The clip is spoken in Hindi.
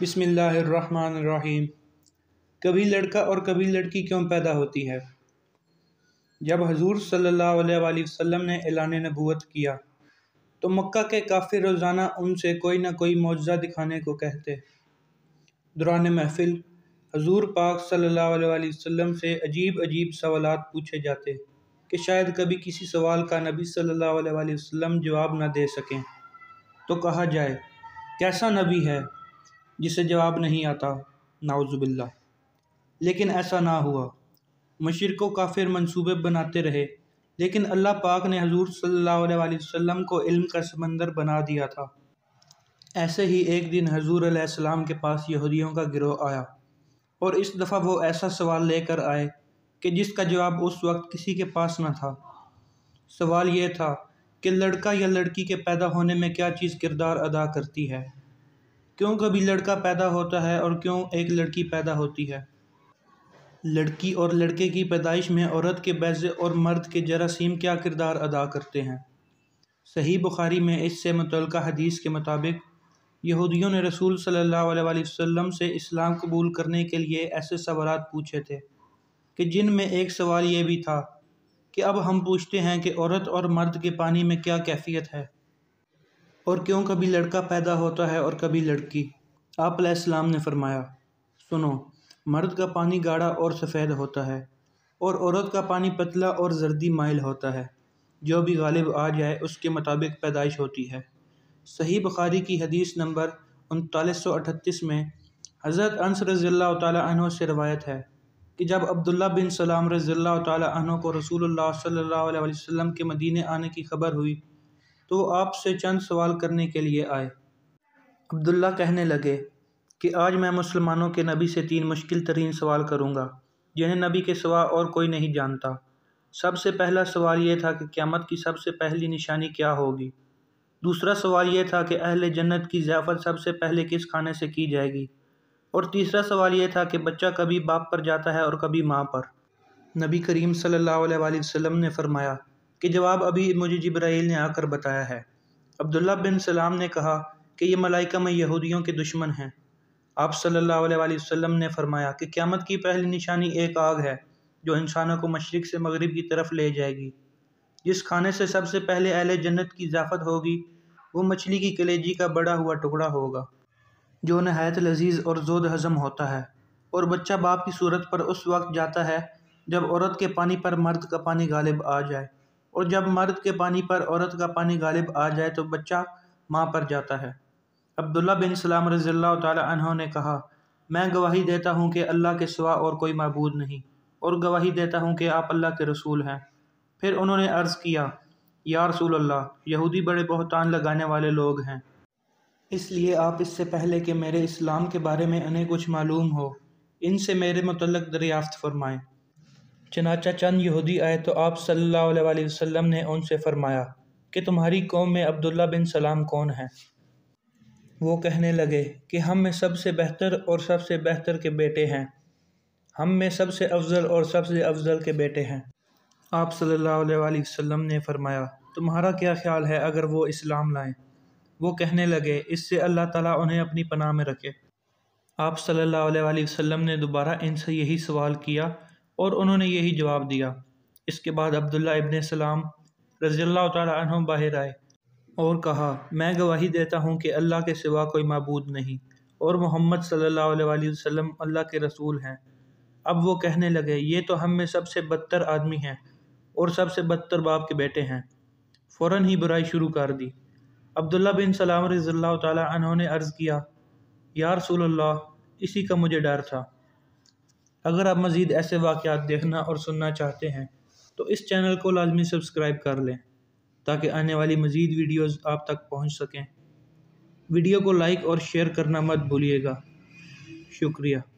बिसमीम कभी लड़का और कभी लड़की क्यों पैदा होती है जब हजूर अलैहि वसल्लम ने ऐलान नबूत किया तो मक्का के काफ़ी रोज़ाना उनसे कोई ना कोई मुआवजा दिखाने को कहते दौरान महफिल हजूर पाक सल्ला वसम से अजीब अजीब सवाल पूछे जाते कि शायद कभी किसी सवाल का नबी सल्ला वसम जवाब ना दे सकें तो कहा जाए कैसा नबी है जिसे जवाब नहीं आता नाउजुबिल्ला लेकिन ऐसा ना हुआ को काफिर मंसूबे बनाते रहे लेकिन अल्लाह पाक ने हजूर सल्ला वसम को इल्म का समंदर बना दिया था ऐसे ही एक दिन हजूर अलैहिस्सलाम के पास यहूदियों का गिरोह आया और इस दफ़ा वो ऐसा सवाल लेकर आए कि जिसका जवाब उस वक्त किसी के पास ना था सवाल ये था कि लड़का या लड़की के पैदा होने में क्या चीज़ किरदार अदा करती है क्यों कभी लड़का पैदा होता है और क्यों एक लड़की पैदा होती है लड़की और लड़के की पैदाइश में औरत के बैज़े और मर्द के जरासीम क्या किरदार अदा करते हैं सही बुखारी में इससे मुतल हदीस के मुताबिक यहूदियों ने रसूल सल्लल्लाहु अलैहि वसल्लम से इस्लाम कबूल करने के लिए ऐसे सवाल पूछे थे कि जिन में एक सवाल ये भी था कि अब हम पूछते हैं कि औरत और मर्द के पानी में क्या कैफियत है और क्यों कभी लड़का पैदा होता है और कभी लड़की आप सलाम ने फरमाया सुनो मर्द का पानी गाढ़ा और सफ़ेद होता है और औरत का पानी पतला और जर्दी माइल होता है जो भी गालिब आ जाए उसके मुताबिक पैदाइश होती है सही बखारी की हदीस नंबर उनतालीस सौ अठतीस में हज़रत अंस रज़ील्ला तु से रवायत है कि जब अब्दुल्ला बिन सलाम रज़ी तु को रसूल सल्ला वसम के मदीने आने की खबर हुई तो आपसे चंद सवाल करने के लिए आए अब्दुल्ला कहने लगे कि आज मैं मुसलमानों के नबी से तीन मुश्किल तरीन सवाल करूँगा जिन्हें नबी के सवा और कोई नहीं जानता सबसे पहला सवाल यह था कि क़्यामत की सबसे पहली निशानी क्या होगी दूसरा सवाल यह था कि अहल जन्नत की ज़ियाफ़त सबसे पहले किस खाने से की जाएगी और तीसरा सवाल यह था कि बच्चा कभी बाप पर जाता है और कभी माँ पर नबी करीम सल्लल्लाहु अलैहि वसल्लम ने फरमाया कि जवाब अभी मुझे जब्राइल ने आकर बताया है अब्दुल्ला बिन सलाम ने कहा कि ये मलाइका में यहूदियों के दुश्मन हैं आप सल्लल्लाहु अलैहि वसल्लम ने फरमाया कि क़्यामत की पहली निशानी एक आग है जो इंसानों को मशरक़ से मगरब की तरफ ले जाएगी जिस खाने से सबसे पहले अहल जन्नत की इजाफत होगी वो मछली की कलेजी का बड़ा हुआ टुकड़ा होगा जो नहायत लजीज और जोद हज़म होता है और बच्चा बाप की सूरत पर उस वक्त जाता है जब औरत के पानी पर मर्द का पानी गालिब आ जाए और जब मर्द के पानी पर औरत का पानी गालिब आ जाए तो बच्चा माँ पर जाता है अब्दुल्ला बिन सलाम रज़ील तहों ने कहा मैं गवाही देता हूँ कि अल्लाह के सिवा और कोई मबूद नहीं और गवाही देता हूँ कि आप अल्लाह के रसूल हैं फिर उन्होंने अर्ज़ किया या रसूल अल्लाह यहूदी बड़े बहुतान लगाने वाले लोग हैं इसलिए आप इससे पहले कि मेरे इस्लाम के बारे में उन्हें कुछ मालूम हो इनसे मेरे मतलब दरियाफ़्त फरमाएँ चनाचा चंद यहूदी आए तो आप सल्लल्लाहु अलैहि वसल्लम ने उनसे फ़रमाया कि तुम्हारी कौम में अब्दुल्ला बिन सलाम कौन है वो कहने लगे कि हम में सबसे बेहतर और सबसे बेहतर के बेटे हैं हम में सबसे अफजल और सबसे अफजल के बेटे हैं आप सल्लल्लाहु अलैहि वसल्लम ने फरमाया तुम्हारा क्या ख्याल है अगर वो इस्लाम लाएं वो कहने लगे इससे अल्लाह ताला उन्हें अपनी पनाह में रखे आप सल्लल्लाहु अलैहि वसल्लम ने दोबारा इनसे यही सवाल किया और उन्होंने यही जवाब दिया इसके बाद अब्दुल्ला इबन सलाम रजील्ला तहों बाहर आए और कहा मैं गवाही देता हूँ कि अल्लाह के सिवा कोई मबूद नहीं और मोहम्मद सल्लल्लाहु अलैहि वसल्लम अल्लाह के रसूल हैं अब वो कहने लगे ये तो हम में सबसे बदतर आदमी हैं और सबसे बदतर बाप के बेटे हैं फ़ौर ही बुराई शुरू कर दी अब्दुल्ला बिन सलाम रज़ी तहों ने अर्ज़ किया या रसूल इसी का मुझे डर था अगर आप मज़ीद ऐसे वाक़ात देखना और सुनना चाहते हैं तो इस चैनल को लाजमी सब्सक्राइब कर लें ताकि आने वाली मज़ीद वीडियोज़ आप तक पहुँच सकें वीडियो को लाइक और शेयर करना मत भूलिएगा शुक्रिया